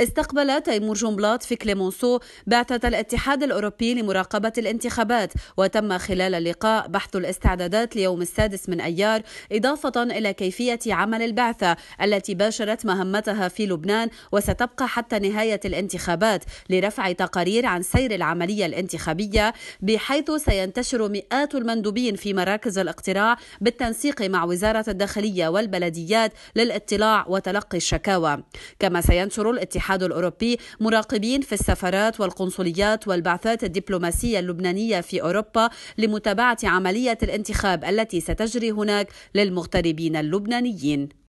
استقبل تيمور جنبلاط في كليمونسو بعثة الاتحاد الأوروبي لمراقبة الانتخابات وتم خلال اللقاء بحث الاستعدادات ليوم السادس من أيار إضافة إلى كيفية عمل البعثة التي باشرت مهمتها في لبنان وستبقى حتى نهاية الانتخابات لرفع تقارير عن سير العملية الانتخابية بحيث سينتشر مئات المندوبين في مراكز الاقتراع بالتنسيق مع وزارة الداخلية والبلديات للاطلاع وتلقي الشكاوى كما سينشر الاتحاد الاتحاد الأوروبي مراقبين في السفارات والقنصليات والبعثات الدبلوماسية اللبنانية في أوروبا لمتابعة عملية الانتخاب التي ستجري هناك للمغتربين اللبنانيين